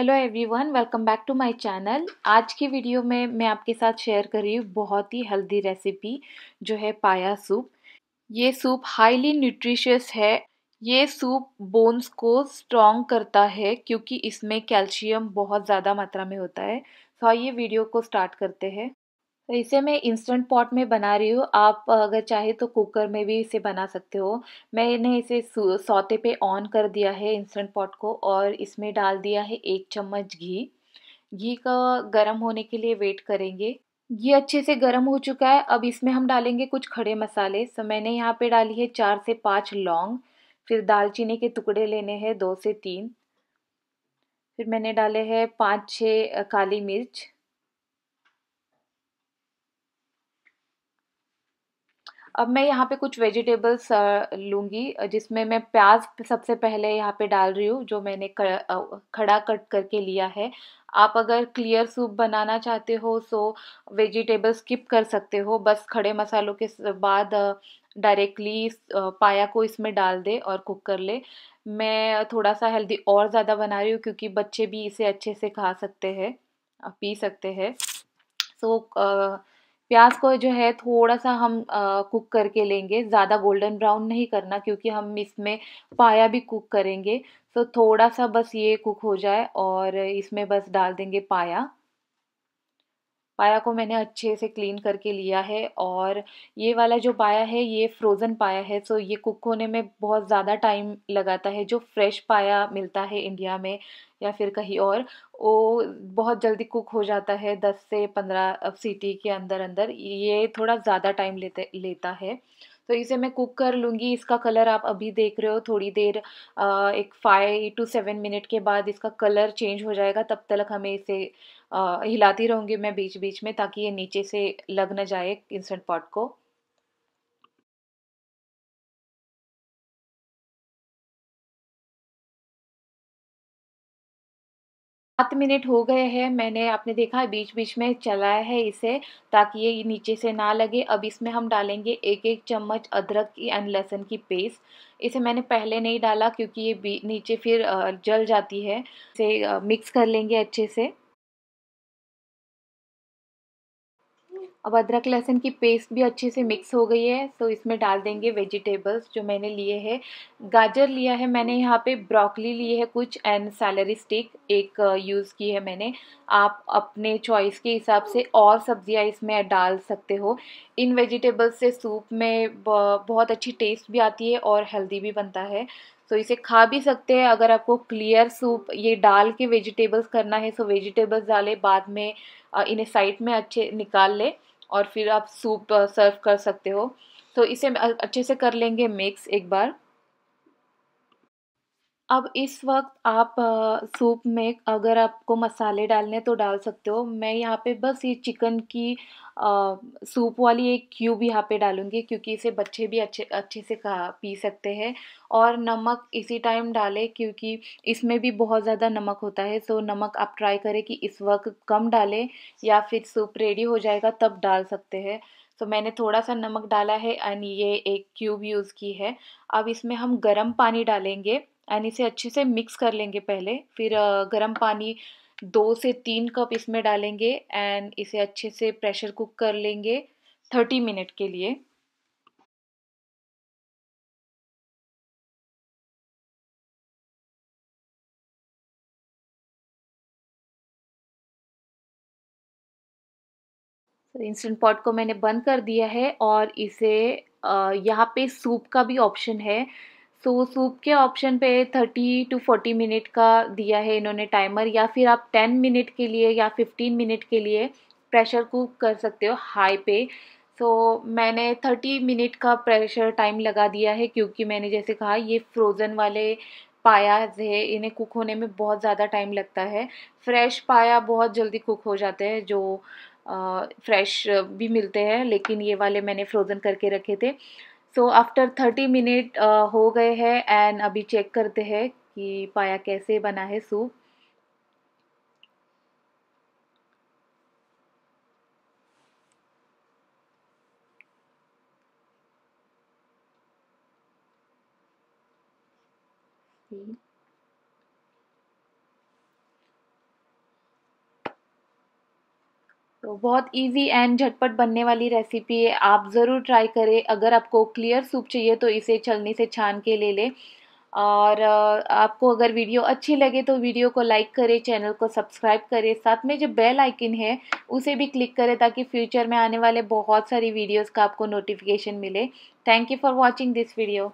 Hello everyone welcome back to my channel आज की video में मैं आपके साथ शेयर कर रही हूँ बहुत ही हेल्दी रेसिपी जो है पाया सूप ये सूप हाईली न्यूट्रिशियस है ये सूप बोन्स को स्ट्रॉन्ग करता है क्योंकि इसमें कैल्शियम बहुत ज़्यादा मात्रा में होता है तो आइए वीडियो को स्टार्ट करते हैं तो इसे मैं इंस्टेंट पॉट में बना रही हूँ आप अगर चाहे तो कुकर में भी इसे बना सकते हो मैंने इसे सौते पे ऑन कर दिया है इंस्टेंट पॉट को और इसमें डाल दिया है एक चम्मच घी घी का गर्म होने के लिए वेट करेंगे ये अच्छे से गर्म हो चुका है अब इसमें हम डालेंगे कुछ खड़े मसाले सो तो मैंने यहाँ पर डाली है चार से पाँच लौंग फिर दालचीनी के टुकड़े लेने हैं दो से तीन फिर मैंने डाले हैं पाँच छः काली मिर्च अब मैं यहाँ पे कुछ वेजिटेबल्स लूँगी जिसमें मैं प्याज सबसे पहले यहाँ पे डाल रही हूँ जो मैंने खड़ा कट करके लिया है आप अगर क्लियर सूप बनाना चाहते हो सो वेजिटेबल स्किप कर सकते हो बस खड़े मसालों के बाद डायरेक्टली पाया को इसमें डाल दे और कुक कर ले मैं थोड़ा सा हेल्दी और ज़्यादा बना रही हूँ क्योंकि बच्चे भी इसे अच्छे से खा सकते हैं पी सकते हैं सो तो, so, प्याज को जो है थोड़ा सा हम आ, कुक करके लेंगे ज़्यादा गोल्डन ब्राउन नहीं करना क्योंकि हम इसमें पाया भी कुक करेंगे तो थोड़ा सा बस ये कुक हो जाए और इसमें बस डाल देंगे पाया पाया को मैंने अच्छे से क्लीन करके लिया है और ये वाला जो पाया है ये फ्रोज़न पाया है सो ये कुक होने में बहुत ज़्यादा टाइम लगाता है जो फ्रेश पाया मिलता है इंडिया में या फिर कहीं और वो बहुत जल्दी कुक हो जाता है दस से पंद्रह सीटी के अंदर अंदर ये थोड़ा ज़्यादा टाइम लेते लेता है तो इसे मैं कुक कर लूँगी इसका कलर आप अभी देख रहे हो थोड़ी देर एक फाइव टू सेवन मिनट के बाद इसका कलर चेंज हो जाएगा तब तक हमें इसे हिलाती रहूँगी मैं बीच बीच में ताकि ये नीचे से लग ना जाए इंस्टेंट पॉट को सात मिनट हो गए हैं मैंने आपने देखा बीच बीच में चलाया है इसे ताकि ये नीचे से ना लगे अब इसमें हम डालेंगे एक एक चम्मच अदरक की एंड लहसुन की पेस्ट इसे मैंने पहले नहीं डाला क्योंकि ये नीचे फिर जल जाती है इसे मिक्स कर लेंगे अच्छे से अब अदरक लहसुन की पेस्ट भी अच्छे से मिक्स हो गई है तो इसमें डाल देंगे वेजिटेबल्स जो मैंने लिए हैं गाजर लिया है मैंने यहाँ पे ब्रोकली लिए है कुछ एंड सैलरी स्टिक एक यूज़ uh, की है मैंने आप अपने चॉइस के हिसाब से और सब्जियाँ इसमें डाल सकते हो इन वेजिटेबल्स से सूप में बहुत अच्छी टेस्ट भी आती है और हेल्दी भी बनता है तो इसे खा भी सकते हैं अगर आपको क्लियर सूप ये डाल के वेजिटेबल्स करना है सो तो वेजिटेबल्स डालें बाद में uh, इन्हें साइड में अच्छे निकाल लें और फिर आप सूप सर्व कर सकते हो तो इसे अच्छे से कर लेंगे मिक्स एक बार अब इस वक़्त आप आ, सूप में अगर आपको मसाले डालने तो डाल सकते हो। मैं यहाँ पे बस ये चिकन की आ, सूप वाली एक क्यूब यहाँ पे डालूँगी क्योंकि इसे बच्चे भी अच्छे अच्छे से खा पी सकते हैं और नमक इसी टाइम डालें क्योंकि इसमें भी बहुत ज़्यादा नमक होता है। सो तो नमक आप ट्राई करें कि इस वक़्त कम डालें या फिर सूप रेडी हो जाएगा तब डाल सकते हैं। तो मैंने थोड़ा-सा नमक डाला है एंड ये एक क्यूब यूज़ की है। अब इसमें हम गर्म पानी डालेंगे। एंड इसे अच्छे से मिक्स कर लेंगे पहले फिर गर्म पानी दो से तीन कप इसमें डालेंगे एंड इसे अच्छे से प्रेशर कुक कर लेंगे थर्टी मिनट के लिए इंस्टेंट पॉट को मैंने बंद कर दिया है और इसे यहाँ पे सूप का भी ऑप्शन है सो so, सूप के ऑप्शन पे 30 टू 40 मिनट का दिया है इन्होंने टाइमर या फिर आप 10 मिनट के लिए या 15 मिनट के लिए प्रेशर कुक कर सकते हो हाई पे सो so, मैंने 30 मिनट का प्रेशर टाइम लगा दिया है क्योंकि मैंने जैसे कहा ये फ्रोज़न वाले पायाज है इन्हें कुक होने में बहुत ज़्यादा टाइम लगता है फ्रेश पाया बहुत जल्दी कुक हो जाते हैं जो फ्रेश भी मिलते हैं लेकिन ये वाले मैंने फ्रोज़न करके रखे थे सो आफ्टर थर्टी मिनट हो गए हैं एंड अभी चेक करते हैं कि पाया कैसे बना है सूप Mm-hmm. तो बहुत इजी एंड झटपट बनने वाली रेसिपी है आप ज़रूर ट्राई करें अगर आपको क्लियर सूप चाहिए तो इसे छलनी से छान के ले लें और आपको अगर वीडियो अच्छी लगे तो वीडियो को लाइक करें चैनल को सब्सक्राइब करें साथ में जो बेल आइकन है उसे भी क्लिक करें ताकि फ्यूचर में आने वाले बहुत सारी वीडियोस का आपको नोटिफिकेशन मिले thank you for watching this video